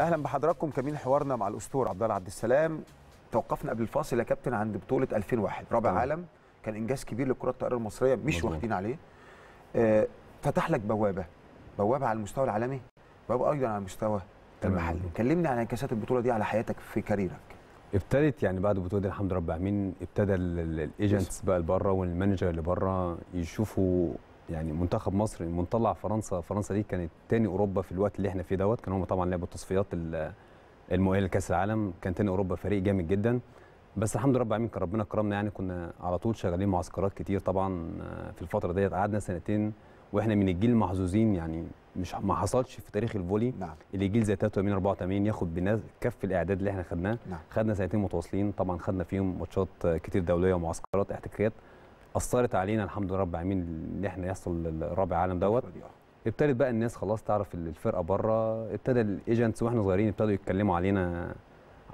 اهلا بحضراتكم كمين حوارنا مع الاسطوره عبد الله عبد السلام توقفنا قبل الفاصل يا كابتن عند بطوله 2001 رابع طبعا. عالم كان انجاز كبير لكره الطائره المصريه مش واخدين عليه آه، فتح لك بوابه بوابه على المستوى العالمي بوابه ايضا على المستوى المحلي كلمني عن انكاسات البطوله دي على حياتك في كاريرك ابتدت يعني بعد البطوله دي الحمد لله رب العالمين ابتدى الايجنتس بقى اللي بره والمانجر اللي بره يشوفوا يعني منتخب مصر منطلع فرنسا فرنسا دي كانت تاني اوروبا في الوقت اللي احنا فيه دوت كان هم طبعا لعبوا التصفيات المؤهله لكاس العالم كان تاني اوروبا فريق جامد جدا بس الحمد لله رب العالمين كان ربنا كرمنا يعني كنا على طول شغالين معسكرات كتير طبعا آه، في الفتره ديت قعدنا سنتين واحنا من الجيل المحظوظين يعني مش ما حصلش في تاريخ الفولي نعم. اللي جيل زي 83 84 ياخد بناس كف الاعداد اللي احنا خدناه نعم. خدنا سنتين متواصلين طبعا خدنا فيهم ماتشات كتير دوليه ومعسكرات احتكاكات اثرت علينا الحمد لله رب العالمين ان احنا يحصل الرابع عالم دوت آه. ابتدت بقى الناس خلاص تعرف الفرقه بره ابتدى الايجنتس واحنا صغيرين ابتدوا يتكلموا علينا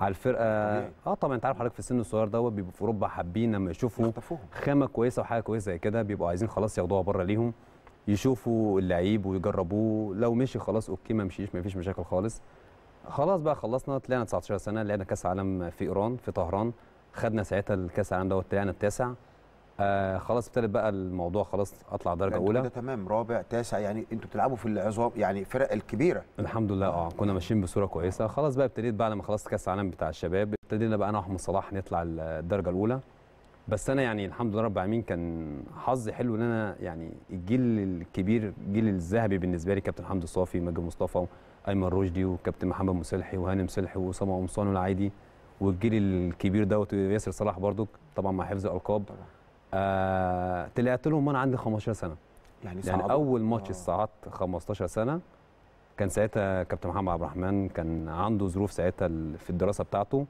على الفرقه اه طبعا انت عارف حضرتك في السن الصغير دوت بيبقوا في اوروبا حابين لما يشوفوا خامه كويسه وحاجه كويسه زي كده بيبقوا عايزين خلاص ياخدوها بره ليهم يشوفوا اللعيب ويجربوه لو مشي خلاص اوكي ما مشيش ما فيش مشاكل خالص خلاص بقى خلصنا طلعنا 19 سنه لعبنا كاس عالم في ايران في طهران خدنا ساعتها الكاس العالم دوت طلعنا التاسع آه خلاص ابتدت بقى الموضوع خلاص اطلع درجه يعني اولى كده تمام رابع تاسع يعني انتوا بتلعبوا في العظام يعني فرق الكبيره الحمد لله اه كنا ماشيين بصوره كويسه خلاص بقى ابتديت بعد ما خلصت كاس العالم بتاع الشباب ابتدينا بقى انا واحمد صلاح نطلع الدرجه الاولى بس انا يعني الحمد لله رب العالمين كان حظي حلو ان انا يعني الجيل الكبير الجيل الذهبي بالنسبه لي كابتن حمدي صافي مجد مصطفى ايمن رشدي وكابتن محمد مسلحي وهاني مسلحي واسامه قمصان العادي والجيل الكبير دوت وياسر صلاح برضو طبعا مع حفظ الالقاب آه طلعت لهم وانا عندي 15 سنه يعني, يعني صعب. يعني اول ماتش آه. صعدت 15 سنه كان ساعتها كابتن محمد عبد الرحمن كان عنده ظروف ساعتها في الدراسه بتاعته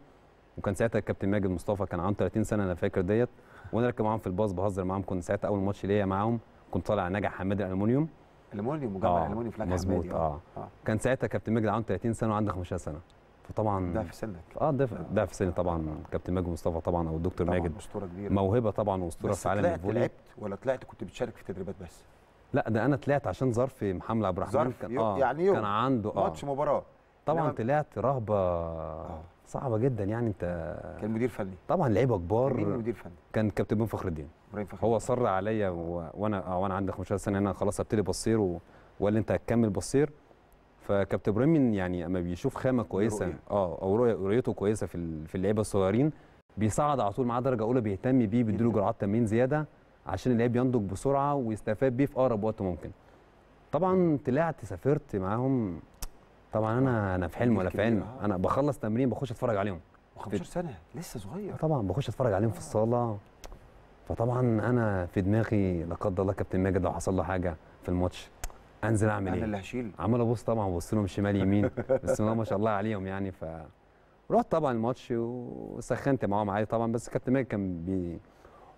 وكان ساعتها الكابتن ماجد مصطفى كان عنده 30 سنه انا فاكر ديت وانا راكب معاهم في الباص بهزر معاهم كنت ساعتها اول ماتش ليا معاهم كنت طالع ناجح حماد الالمنيوم الالمنيوم مجمع آه الالومنيوم في مظبوط آه. آه. كان ساعتها كابتن ماجد عنده 30 سنه وعنده 15 سنه فطبعا ده في سنك اه ده آه. ده في سني طبعا كابتن ماجد مصطفى طبعا او الدكتور طبعاً ماجد اسطوره كبيره موهبه طبعا واسطوره في عالم الفولي لعبت ولا طلعت كنت بتشارك في تدريبات بس لا ده انا طلعت عشان ظرف محمد عبد الرحمن ظرف كان آه يعني يوم كان عنده اه ماتش مباراه طبعا طلعت رهبه آه. صعبه جدا يعني انت كان مدير فني طبعا لعيبه كبار مين مدير فني كان كابتن ابراهيم فخر الدين ابراهيم فخر هو صر عليا وانا آه، وانا عندي 15 سنه انا خلاص ابتدي بصير وقال لي انت هتكمل بصير فكابتن ابراهيم يعني اما بيشوف خامه كويسه اه او رؤيه رؤيته كويسه في في اللعيبه الصغيرين بيصعد على طول معاه درجه اولى بيهتم بيه بيديله جرعات تمرين زياده عشان اللعيب ينضج بسرعه ويستفاد بيه في اقرب وقت ممكن طبعا طلعت سافرت معاهم طبعا انا آه، انا في حلم ولا في علم آه. انا بخلص تمرين بخش اتفرج عليهم 15 سنه لسه صغير طبعا بخش اتفرج عليهم في آه. الصاله فطبعا انا في دماغي لا قدر الله كابتن ماجد لو حصل له حاجه في الماتش انزل اعمل ايه؟ انا اللي هشيل عمال ابص طبعا ببص لهم شمال يمين بس ما شاء الله عليهم يعني ف رحت طبعا الماتش وسخنت معاهم عادي طبعا بس كابتن ماجد كان بي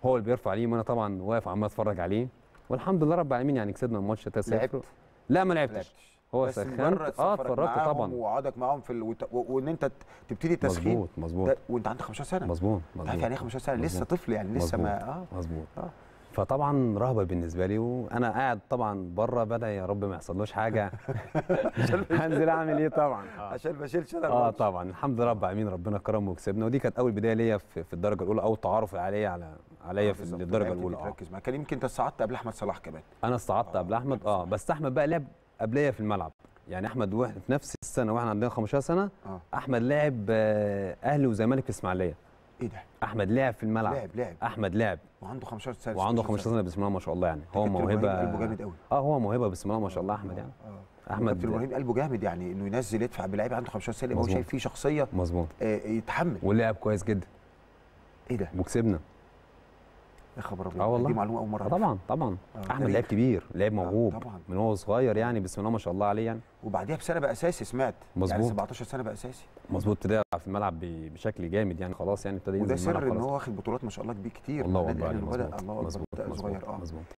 هو اللي بيرفع عليهم وانا طبعا واقف عمال اتفرج عليه والحمد لله رب العالمين يعني كسبنا الماتش 3 لعبت؟ لا ما لعبتش, لعبتش. هو سخنت اه اتفرجت طبعا وقعدك معاهم في ال... و... وان انت تبتدي تسخين مظبوط مظبوط وانت عندك 15 سنه مظبوط يعني مظبوط يعني 15 سنه مزبوط. لسه طفل يعني لسه مزبوط. ما اه مظبوط اه فطبعا رهبه بالنسبه لي وانا قاعد طبعا بره بدا يا رب ما يحصلوش حاجه هنزل اعمل ايه طبعا آه. عشان ما اشيلش انا اه طبعا الحمد لله رب العالمين ربنا كرمه وكسبنا ودي كانت اول بدايه ليا في الدرجه الاولى او تعارف عليا على عليا آه، في الدرجه الاولى اه ركز كان يمكن انت استعدت قبل احمد صلاح كمان انا استعدت آه، قبل احمد اه بس احمد بقى لعب قبليا في الملعب يعني احمد واحنا في نفس السنه واحنا عندنا 15 سنه احمد لعب اهلي وزمالك في اسماعيليه ايه ده احمد لعب في الملعب لعب لعب احمد لعب وعنده 15 سنه وعنده 15 سنه بسم الله ما شاء الله يعني هو موهبه قلبه جامد قوي اه هو موهبه بسم الله ما شاء الله احمد يعني آه، آه. احمد كابتن ابراهيم قلبه جامد يعني انه ينزل يدفع بلاعيب عنده 15 سنه هو شايف فيه شخصيه مظبوط آه يتحمل ولعب كويس جدا ايه ده وكسبنا يا خبر ابيض اه والله دي معلومه اول مره آه طبعا طبعا آه احمد طيب. لعيب كبير لعيب آه، موهوب آه من هو صغير يعني بسم الله ما شاء الله عليه يعني وبعديها بسنه بقى اساسي سمعت يعني مظبوط يعني 17 سنه بقى اساسي مظبوط ابتدى يلعب في الملعب بشكل جامد يعني خلاص يعني ابتدى ينزل وده سر ان هو واخد بطولات ما شاء الله كبير كتير الله اكبر يعني، الله اكبر صغير اه مظبوط